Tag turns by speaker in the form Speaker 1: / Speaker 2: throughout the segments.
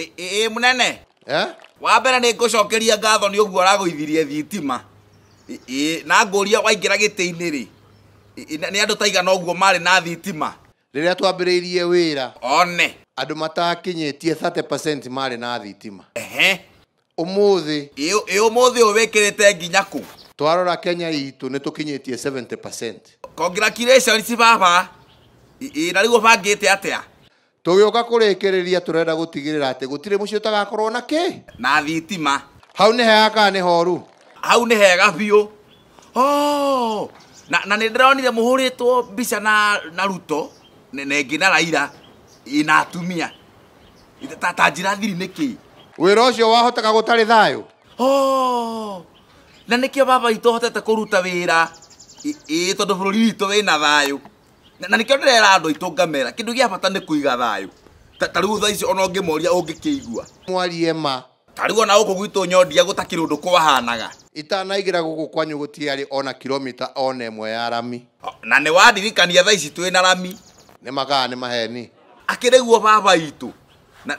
Speaker 1: ä munene wa mbere nä ngå cokeria ngatho nä å guo aragå ithirie thitima na ngå ria waingä ra gä-tä-inä rä nä andå taigana å guo marä na thitima
Speaker 2: rä rä a twambä rä irie wä ra one andå matakinyä tie marä na thitima ehe å må thä
Speaker 1: ä å må thä å wä kä rä te nginya kå
Speaker 2: twarora kenya itå nä tå kinyä tie
Speaker 1: congratulations baba na rä u å bangä te atä a
Speaker 2: tugioka kurikiriria turenda gutigirira ati gutire mucio utagakorwo na ki na thitima hau ni
Speaker 1: hega kana ni horu hau ni hega biu oh na na ni ndironire muhuritwo mbica na na ruto nengi na raira ina atumia ta ta njira thiri nä kä wä ra å cio wahoteka gå tarä thayå oh! na nä kä o baba itå hotete kå ruta wä ra ä tondå bå rå ri witå wä na thayå na nikio ndirera andu aitu ngamera kindu gia bata ni kuiga thayu ta riu thaa ici ona ngimoria ungikigua mwarie ma ta riu ona guku gwitu nyondia gutakiri undu kwahanaga
Speaker 2: itanaigira guku kwanyu gutiari ona kilomita one mwe ya rami
Speaker 1: na ni wandirikania thaa ici twi na rami ni magaa ni maheni akiriguo baba itu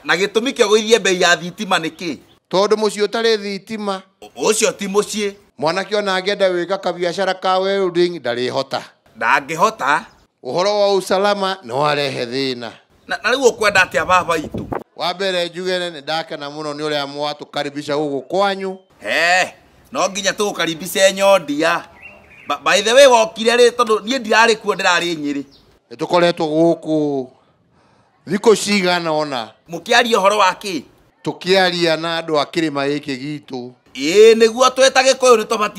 Speaker 1: na gitumi kio guithie mbei ya thitima ni ki tondu mucii utari thitima
Speaker 2: ucio ti mucii mwanake ona angienda gwika kabiacara ka welding ndarihota ndangihota uhoro wa usalama ni warehe thina na, na kwenda ukwenda
Speaker 1: atia baba itu wa mbere njugene nä ndakena må no nä å rä a mwatå karibisha gå gå kwanyu he no nginya tå gå karibice nyondia baithe wä wokire rä tondå niä ndirarä kuo ndä rarä nyä rä
Speaker 2: nä tå koretwo gå kå thikå cigana ona må kä aria å horo wa kä tå kä aria na andå a kä rä ma gä kä gitå
Speaker 1: ĩĩ nĩguo twĩta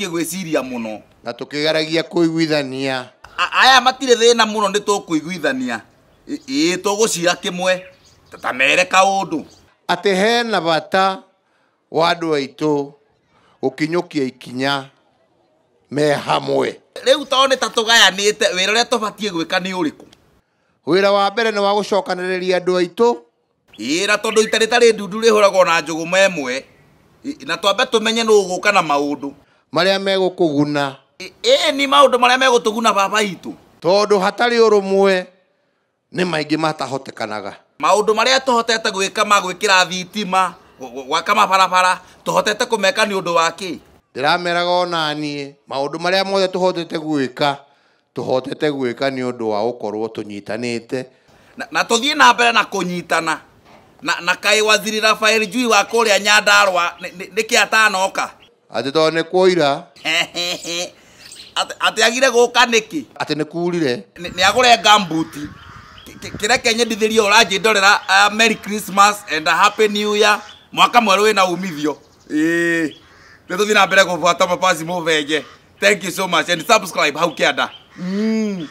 Speaker 1: gwä ciria må no na kå iguithania aya matire thina muno ndi tukuiguithania ii ta kimwe tatamere kaundu atä hena bata wa andå aitå
Speaker 2: gå kinyå ikinya me hamwe
Speaker 1: rä u tondå nä ta tå gayanä te wä ra å rä a batiä gwä ka nä å rä kå wä ra wa mbere nä wa gå cokanä rä ria andå aitå ĩra tondå itarä tarä ndundu rä hå ragwo na njå gå memwe na twambe tå menye nå gå ka na maå ndå
Speaker 2: marä a megå kå guna
Speaker 1: ĩĩ ni maũndũ marĩa megũtũguna baba itũ
Speaker 2: tondũ hatarĩ ũrũmwe nĩ maingĩ matahotekanaga
Speaker 1: maũndũ marĩa tũhotete gwĩka ma gwĩkĩra thitima gwaka mabarabara tũhotete kũmeka nĩ ũndũ wa kĩ
Speaker 2: ndĩrameraga ona niĩ maũndũ marĩa mothe tũhotete gwĩka tũhotete gwĩka nĩ ũndũ wa gũkorwo tũnyitanĩte
Speaker 1: na, na tũthiĩ na mbere na kũnyitana na, na kai waziri rafael jui wa kũrĩa nyandarwa nĩkĩ atanoka atĩ tondũ nĩ kwoira atiagire guka niki ati nikurire ni agure gambuti kira kenye ndithirie uranji ndorera uh, merry christmas and a happy new year mwaka mweru wina umithio ii ni tuthii na mbere kubuata mapasi muvenje thank you so much and subscribe hau kianda mm.